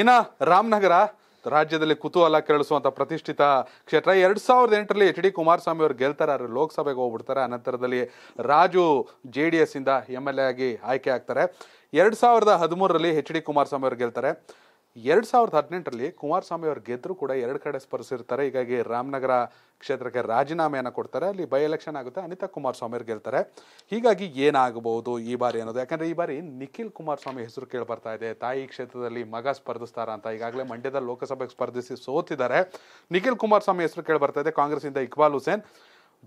ಇನ್ನು ರಾಮನಗರ ರಾಜ್ಯದಲ್ಲಿ ಕುತೂಹಲ ಕೇಳಿಸುವಂಥ ಪ್ರತಿಷ್ಠಿತ ಕ್ಷೇತ್ರ ಎರಡು ಸಾವಿರದ ಎಂಟರಲ್ಲಿ ಎಚ್ ಡಿ ಕುಮಾರಸ್ವಾಮಿ ಅವರು ಗೆಲ್ತಾರೆ ಅವರು ಲೋಕಸಭೆಗೆ ಹೋಗ್ಬಿಡ್ತಾರೆ ಅನಂತರದಲ್ಲಿ ರಾಜು ಜೆ ಡಿ ಎಸ್ ಇಂದ ಎಮ್ ಎಲ್ ಎ ಆಗಿ ಆಯ್ಕೆ ಆಗ್ತಾರೆ ಎರಡು ಸಾವಿರದ ಹದಿಮೂರರಲ್ಲಿ ಎಚ್ ಡಿ ಕುಮಾರಸ್ವಾಮಿ ಅವರು ಗೆಲ್ತಾರೆ ಎರಡು ಸಾವಿರದ ಹದಿನೆಂಟರಲ್ಲಿ ಕುಮಾರಸ್ವಾಮಿ ಅವರು ಗೆದ್ದರೂ ಕೂಡ ಎರಡು ಕಡೆ ಸ್ಪರ್ಧಿಸಿರ್ತಾರೆ ಹೀಗಾಗಿ ರಾಮನಗರ ಕ್ಷೇತ್ರಕ್ಕೆ ರಾಜೀನಾಮೆಯನ್ನು ಕೊಡ್ತಾರೆ ಅಲ್ಲಿ ಬೈ ಎಲೆಕ್ಷನ್ ಆಗುತ್ತೆ ಅನಿತಾ ಕುಮಾರಸ್ವಾಮಿ ಅವರು ಗೆಲ್ತಾರೆ ಹೀಗಾಗಿ ಏನಾಗಬಹುದು ಈ ಬಾರಿ ಅನ್ನೋದು ಯಾಕಂದರೆ ಈ ಬಾರಿ ನಿಖಿಲ್ ಕುಮಾರಸ್ವಾಮಿ ಹೆಸರು ಕೇಳಿ ಬರ್ತಾ ಇದೆ ತಾಯಿ ಕ್ಷೇತ್ರದಲ್ಲಿ ಮಗ ಸ್ಪರ್ಧಿಸ್ತಾರ ಅಂತ ಈಗಾಗಲೇ ಮಂಡ್ಯದ ಲೋಕಸಭೆಗೆ ಸ್ಪರ್ಧಿಸಿ ಸೋತಿದ್ದಾರೆ ನಿಖಿಲ್ ಕುಮಾರಸ್ವಾಮಿ ಹೆಸರು ಕೇಳಿ ಬರ್ತಾ ಇದೆ ಇಂದ ಇಕ್ಬಾಲ್ ಹುಸೇನ್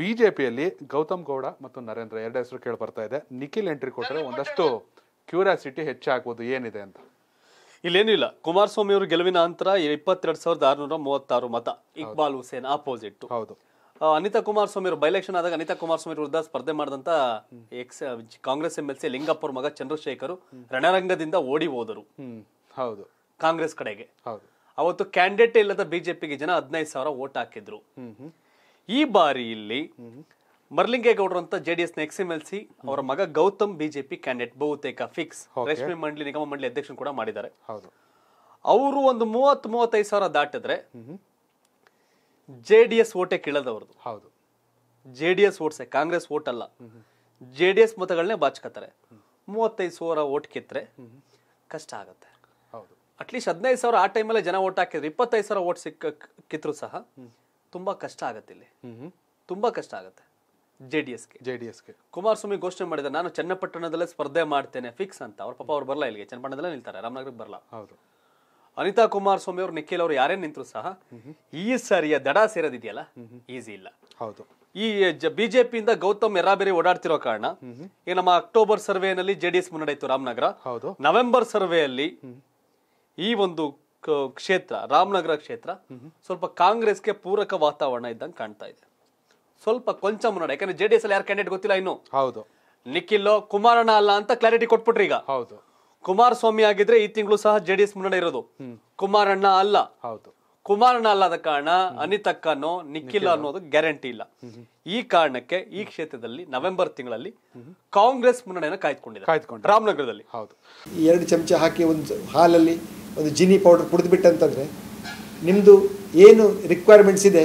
ಬಿ ಜೆ ಪಿಯಲ್ಲಿ ಗೌತಮ್ ಗೌಡ ಮತ್ತು ನರೇಂದ್ರ ಎರಡು ಹೆಸರು ಕೇಳಿ ಬರ್ತಾ ಇದೆ ನಿಖಿಲ್ ಎಂಟ್ರಿ ಕೊಟ್ಟರೆ ಒಂದಷ್ಟು ಕ್ಯೂರಿಯಾಸಿಟಿ ಹೆಚ್ಚಾಗ್ಬೋದು ಏನಿದೆ ಅಂತ ಇಲ್ಲೇನೂ ಇಲ್ಲ ಕುಮಾರಸ್ವಾಮಿ ಅವರು ಗೆಲುವಿನ ನಂತರ ಇಪ್ಪತ್ತೆರಡು ಸಾವಿರದ ಆರುನೂರ ಮೂವತ್ತಾರು ಮತ ಇಕ್ಬಾಲ್ ಹುಸೇನ್ ಆಪೋಸಿಟ್ ಹೌದು ಅನಿತಾ ಕುಮಾರಸ್ವಾಮಿ ಅವರು ಬೈಲೆಕ್ಷನ್ ಆದಾಗ ಅನಿತಾ ಕುಮಾರಸ್ವಾಮಿ ವಿರುದ್ಧ ಸ್ಪರ್ಧೆ ಮಾಡಿದಂತ ex Congress M L C Lingappa ಮಗ ಚಂದ್ರಶೇಖರ್ ರಣರಂಗದಿಂದ ಓಡಿ ಹೋದರು ಹೌದು ಕಾಂಗ್ರೆಸ್ ಕಡೆಗೆ ಹೌದು ಅವತ್ತು ಕ್ಯಾಂಡಿಡೇಟ್ ಇಲ್ಲದ ಬಿಜೆಪಿಗೆ ಜನ ಹದಿನೈದು ಸಾವಿರ ಓಟ್ ಹಾಕಿದ್ರು ಈ ಬಾರಿ ಇಲ್ಲಿ ಮರ್ಲಿಂಗೇಗೌಡರು ಅಂತ ಜೆಡಿಎಸ್ ನ ಎಕ್ಸ್ ಎಂ ಎಲ್ ಸಿ ಅವರ ಮಗ ಗೌತಮ್ ಬಿಜೆಪಿ ಕ್ಯಾಂಡಿಡೇಟ್ ಬಹುತೇಕ ಫಿಕ್ಸ್ ರೇಷ್ಮೆ ಮಂಡಳಿ ನಿಗಮ ಮಂಡಳಿ ಅಧ್ಯಕ್ಷರು ಕೂಡ ಮಾಡಿದ್ದಾರೆ ಅವರು ಒಂದು ಮೂವತ್ ಮೂವತ್ತೈದು ಸಾವಿರ ದಾಟಿದ್ರೆ ಜೆ ಡಿ ಎಸ್ ಓಟೆ ಕೇಳದವ್ರದ್ದು ಹೌದು ಜೆ ಡಿ ಎಸ್ ಓಟ್ಸೆ ಕಾಂಗ್ರೆಸ್ ಓಟ್ ಅಲ್ಲ ಜೆ ಡಿ ಎಸ್ ಮತಗಳನ್ನೇ ಬಾಚ್ಕೋತಾರೆ ಮೂವತ್ತೈದು ಸಾವಿರ ಓಟ್ ಕಿತ್ತರೆ ಕಷ್ಟ ಆಗುತ್ತೆ ಅಟ್ಲೀಸ್ಟ್ ಹದಿನೈದು ಸಾವಿರ ಆ ಟೈಮಲ್ಲೇ ಜನ ಓಟ್ ಹಾಕಿದ್ರು ಇಪ್ಪತ್ತೈದು ಸಾವಿರ ಓಟ್ ಸಿಕ್ಕ ಕಿತ್ತರೂ ಸಹ ತುಂಬಾ ಕಷ್ಟ ಆಗುತ್ತೆ ಇಲ್ಲಿ ತುಂಬಾ ಕಷ್ಟ ಆಗುತ್ತೆ ಜೆಡಿಎಸ್ ಜೆಡಿಎಸ್ಗೆ ಕುಮಾರಸ್ವಾಮಿ ಘೋಷಣೆ ಮಾಡಿದ್ರೆ ನಾನು ಚನ್ನಪಟ್ಟಣದಲ್ಲೇ ಸ್ಪರ್ಧೆ ಮಾಡ್ತೇನೆ ಫಿಕ್ಸ್ ಅಂತ ಅವ್ರ ಪಾಪ ಅವ್ರು ಬರಲ್ಲ ಇಲ್ಲಿಗೆ ಚನ್ನಪಟ್ಟಣದಲ್ಲೇ ನಿಲ್ತಾರೆ ರಾಮನಗರಕ್ಕೆ ಬರಲ್ಲ ಹೌದು ಅನಿತಾ ಕುಮಾರಸ್ವಾಮಿ ಅವರು ನಿಖಿಲ್ ಅವರು ಯಾರೇ ನಿಂತರು ಸಹ ಈ ಸರಿಯ ದಡ ಸೇರೋದಿದೆಯಲ್ಲ ಈಸಿ ಇಲ್ಲ ಹೌದು ಈ ಬಿಜೆಪಿಯಿಂದ ಗೌತಮ್ ಎರಾಬೇರಿ ಓಡಾಡ್ತಿರೋ ಕಾರಣ ಈಗ ನಮ್ಮ ಅಕ್ಟೋಬರ್ ಸರ್ವೇನಲ್ಲಿ ಜೆಡಿಎಸ್ ಮುನ್ನಡಿತು ರಾಮನಗರ ಹೌದು ನವೆಂಬರ್ ಸರ್ವೆಯಲ್ಲಿ ಈ ಒಂದು ಕ್ಷೇತ್ರ ರಾಮನಗರ ಕ್ಷೇತ್ರ ಸ್ವಲ್ಪ ಕಾಂಗ್ರೆಸ್ಗೆ ಪೂರಕ ವಾತಾವರಣ ಇದ್ದಂಗೆ ಕಾಣ್ತಾ ಇದೆ ಸ್ವಲ್ಪ ಕೊಂಚ ಮುನ್ನಡೆ ಯಾಕಂದ್ರೆ ಜೆ ಡಿ ಎಸ್ ಅಲ್ಲಿ ಯಾರು ಕ್ಯಾಂಡಿಡೇಟ್ ಗೊತ್ತಿಲ್ಲ ಇನ್ನು ಹೌದು ನಿಖಿಲ್ ಕುಮಾರಣ್ಣ ಅಲ್ಲ ಅಂತ ಕ್ಲಾರಿಟಿ ಕೊಟ್ಬಿಟ್ರಿ ಈಗ ಹೌದು ಕುಮಾರಸ್ವಾಮಿ ಆಗಿದ್ರೆ ಈ ತಿಂಗಳು ಸಹ ಜೆ ಡಿ ಎಸ್ ಮುನ್ನಡೆ ಇರೋದು ಕುಮಾರಣ್ಣ ಅಲ್ಲ ಹೌದು ಕುಮಾರಣ್ಣ ಅಲ್ಲದ ಕಾರಣ ಅನಿತಕ್ಕನೋ ನಿಖಿಲ್ ಅನ್ನೋದು ಗ್ಯಾರಂಟಿ ಇಲ್ಲ ಈ ಕಾರಣಕ್ಕೆ ಈ ಕ್ಷೇತ್ರದಲ್ಲಿ ನವೆಂಬರ್ ತಿಂಗಳಲ್ಲಿ ಕಾಂಗ್ರೆಸ್ ಮುನ್ನಡೆಯನ್ನು ಕಾಯ್ದುಕೊಂಡಿದೆ ಕಾಯ್ದುಕೊಂಡು ರಾಮನಗರದಲ್ಲಿ ಹೌದು ಎರಡು ಚಮಚ ಹಾಕಿ ಒಂದು ಹಾಲಲ್ಲಿ ಒಂದು ಜಿನಿ ಪೌಡರ್ ಕುಡಿದ್ಬಿಟ್ಟಂತಂದ್ರೆ ನಿಮ್ಮದು ಏನು ರಿಕ್ವೈರ್ಮೆಂಟ್ಸ್ ಇದೆ